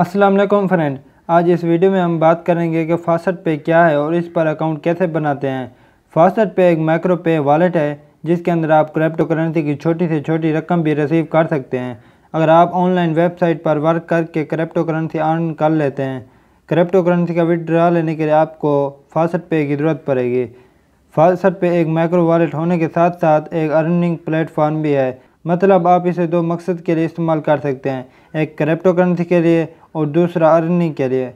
अस्सलाम वालेकुम फ्रेंड आज इस वीडियो में हम बात करेंगे कि फास्ट पे क्या है और इस पर अकाउंट कैसे बनाते हैं फास्ट पे एक माइक्रो पे वॉलेट है जिसके अंदर आप क्रिप्टो करेंसी की छोटी से छोटी रकम भी रिसीव कर सकते हैं अगर आप ऑनलाइन वेबसाइट पर वर्क करके क्रिप्टो करेंसी अर्न कर लेते हैं क्रिप्टो करेंसी का विड्रा लेने के लिए आपको फास्ट पे की ज़रूरत पड़ेगी फास्ट पे एक माइक्रो वॉलेट होने के साथ साथ एक अर्निंग प्लेटफॉर्म भी है मतलब आप इसे दो मकसद के लिए इस्तेमाल कर सकते हैं एक क्रिप्टो करेंसी के लिए और दूसरा अर्निंग के लिए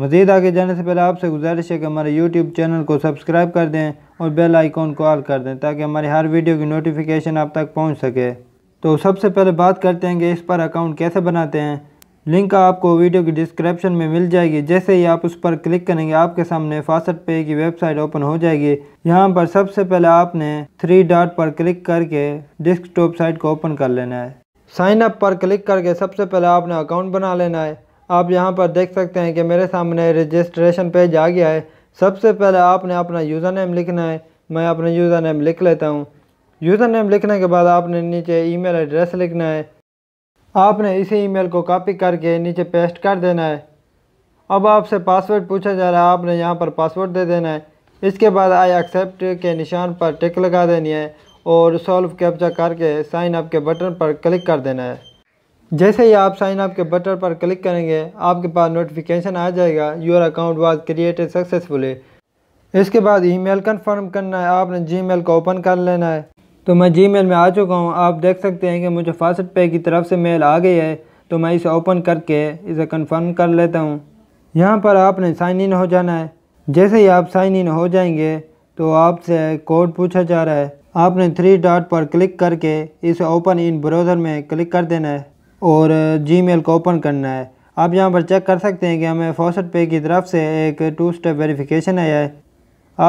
मज़ीद आगे जाने से पहले आपसे गुजारिश है कि हमारे यूट्यूब चैनल को सब्सक्राइब कर दें और बेल आइकॉन को ऑल कर दें ताकि हमारी हर वीडियो की नोटिफिकेशन आप तक पहुँच सके तो सबसे पहले बात करते हैं कि इस पर अकाउंट कैसे बनाते हैं लिंक आपको वीडियो की डिस्क्रिप्शन में मिल जाएगी जैसे ही आप उस पर क्लिक करेंगे आपके सामने फासट पे की वेबसाइट ओपन हो जाएगी यहाँ पर सबसे पहले आपने थ्री डॉट पर क्लिक करके टॉप साइट को ओपन कर लेना है साइन अप पर क्लिक करके सबसे पहले आपने अकाउंट बना लेना है आप यहाँ पर देख सकते हैं कि मेरे सामने रजिस्ट्रेशन पेज आ गया है सबसे पहले आपने अपना यूज़र नेम लिखना है मैं अपना यूज़र नेम लिख लेता हूँ यूज़र नेम लिखने के बाद आपने नीचे ईमेल एड्रेस लिखना है आपने इसी ईमेल को कॉपी करके नीचे पेस्ट कर देना है अब आपसे पासवर्ड पूछा जा रहा है आपने यहाँ पर पासवर्ड दे देना है इसके बाद आई एक्सेप्ट के निशान पर टिक लगा देनी है और सॉल्व कैप्चा करके साइन अप के बटन पर क्लिक कर देना है जैसे ही आप साइन अप के बटन पर क्लिक करेंगे आपके पास नोटिफिकेशन आ जाएगा your account was created successfully इसके बाद ईमेल कंफर्म करना है आपने जीमेल को ओपन कर लेना है तो मैं जी मेल में आ चुका हूँ आप देख सकते हैं कि मुझे फास्ट पे की तरफ से मेल आ गई है तो मैं इसे ओपन करके इसे कन्फर्म कर लेता हूँ यहाँ पर आपने साइन इन हो जाना है जैसे ही आप साइन इन हो जाएंगे तो आपसे कोड पूछा जा रहा है आपने थ्री डॉट पर क्लिक करके इसे ओपन इन ब्राउज़र में क्लिक कर देना है और जीमेल को ओपन करना है आप यहाँ पर चेक कर सकते हैं कि हमें फोसट पे की तरफ से एक टू स्टेप वेरिफिकेशन आया है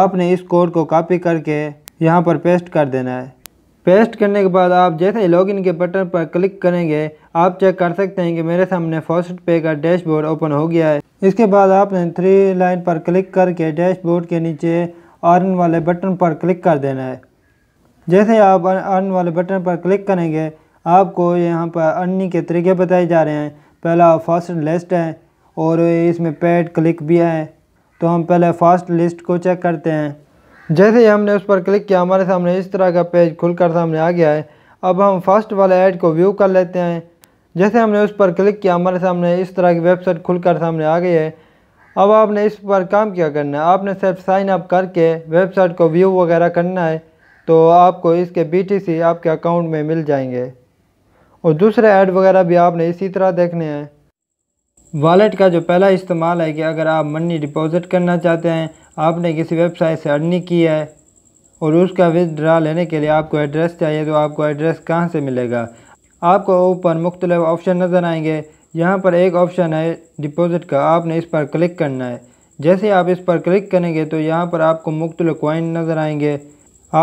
आपने इस कोड को कॉपी करके यहाँ पर पेस्ट कर देना है पेस्ट करने के बाद आप जैसे ही लॉगिन के बटन पर क्लिक करेंगे आप चेक कर सकते हैं कि मेरे सामने फॉस्ट पे का डैशबोर्ड ओपन हो गया है इसके बाद आपने थ्री लाइन पर क्लिक करके डैशबोर्ड के नीचे आर्न वाले बटन पर क्लिक कर देना है जैसे आप अर्न वाले बटन पर क्लिक करेंगे आपको यहाँ पर अर्निंग के तरीके बताए जा रहे हैं पहला फास्ट लिस्ट है और इसमें पेड क्लिक भी है तो हम पहले फास्ट लिस्ट को चेक करते हैं जैसे ही हमने उस पर क्लिक किया हमारे सामने इस तरह का पेज खुलकर सामने आ गया है अब हम फर्स्ट वाले ऐड को व्यू कर लेते हैं जैसे हमने उस पर क्लिक किया हमारे सामने इस तरह की वेबसाइट खुलकर सामने आ गई है अब आपने इस पर काम क्या करना है आपने सिर्फ साइन अप करके वेबसाइट को व्यू वगैरह करना है तो आपको इसके सी आपके अकाउंट में मिल जाएंगे और दूसरे ऐड वगैरह भी आपने इसी तरह देखने हैं वॉलेट का जो पहला इस्तेमाल है कि अगर आप मनी डिपॉजिट करना चाहते हैं आपने किसी वेबसाइट से अर्निंग की है और उसका विदड्रा लेने के लिए आपको एड्रेस चाहिए तो आपको एड्रेस कहाँ से मिलेगा आपको ऊपर मुख्तल ऑप्शन नज़र आएंगे यहाँ पर एक ऑप्शन है डिपॉजिट का आपने इस पर क्लिक करना है जैसे आप इस पर क्लिक करेंगे तो यहाँ पर आपको मुख्तल कॉइन नज़र आएंगे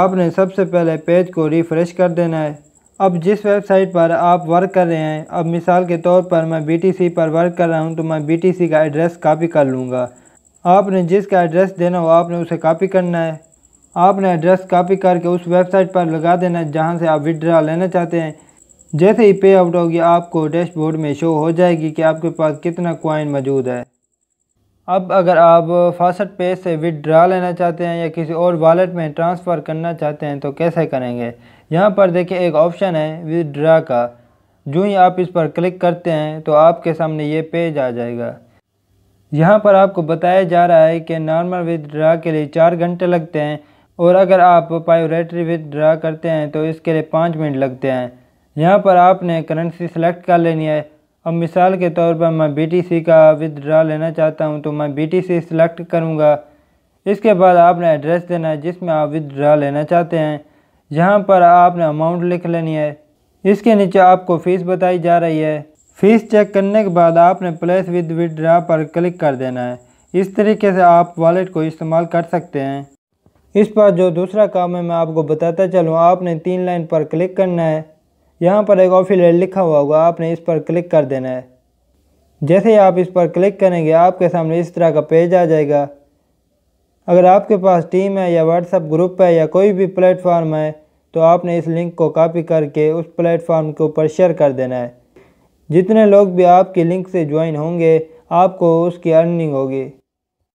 आपने सबसे पहले पेज को रिफ़्रेश कर देना है अब जिस वेबसाइट पर आप वर्क कर रहे हैं अब मिसाल के तौर पर मैं बीटीसी पर वर्क कर रहा हूं तो मैं बीटीसी का एड्रेस कॉपी कर लूँगा आपने जिसका एड्रेस देना हो आपने उसे कॉपी करना है आपने एड्रेस कॉपी करके उस वेबसाइट पर लगा देना है जहाँ से आप विड्रा लेना चाहते हैं जैसे ही पे आउट होगी आपको डैशबोर्ड में शो हो जाएगी कि आपके पास कितना क्वाइन मौजूद है अब अगर आप फास्ट पे से विड्रा लेना चाहते हैं या किसी और वॉलेट में ट्रांसफ़र करना चाहते हैं तो कैसे करेंगे यहाँ पर देखिए एक ऑप्शन है विदड्रा का जो ही आप इस पर क्लिक करते हैं तो आपके सामने ये पेज आ जाएगा यहाँ पर आपको बताया जा रहा है कि नॉर्मल विदड्रा के लिए चार घंटे लगते हैं और अगर आप पायोरेटरी विदड्रा करते हैं तो इसके लिए पाँच मिनट लगते हैं यहाँ पर आपने करेंसी सेलेक्ट कर लेनी है अब मिसाल के तौर पर मैं बीटीसी का विदड्रा लेना चाहता हूँ तो मैं बीटीसी सेलेक्ट करूँगा इसके बाद आपने एड्रेस देना है जिसमें आप विदड्रा लेना चाहते हैं यहाँ पर आपने अमाउंट लिख लेनी है इसके नीचे आपको फ़ीस बताई जा रही है फ़ीस चेक करने के बाद आपने प्लेस विद विड्रा पर क्लिक कर देना है इस तरीके से आप वॉलेट को इस्तेमाल कर सकते हैं इस पर जो दूसरा काम है मैं आपको बताता चलूँ आपने तीन लाइन पर क्लिक करना है यहाँ पर एक ऑफिलेट लिखा हुआ होगा आपने इस पर क्लिक कर देना है जैसे ही आप इस पर क्लिक करेंगे आपके सामने इस तरह का पेज आ जाएगा अगर आपके पास टीम है या व्हाट्सएप ग्रुप है या कोई भी प्लेटफार्म है तो आपने इस लिंक को कॉपी करके उस प्लेटफार्म के ऊपर शेयर कर देना है जितने लोग भी आपकी लिंक से ज्वाइन होंगे आपको उसकी अर्निंग होगी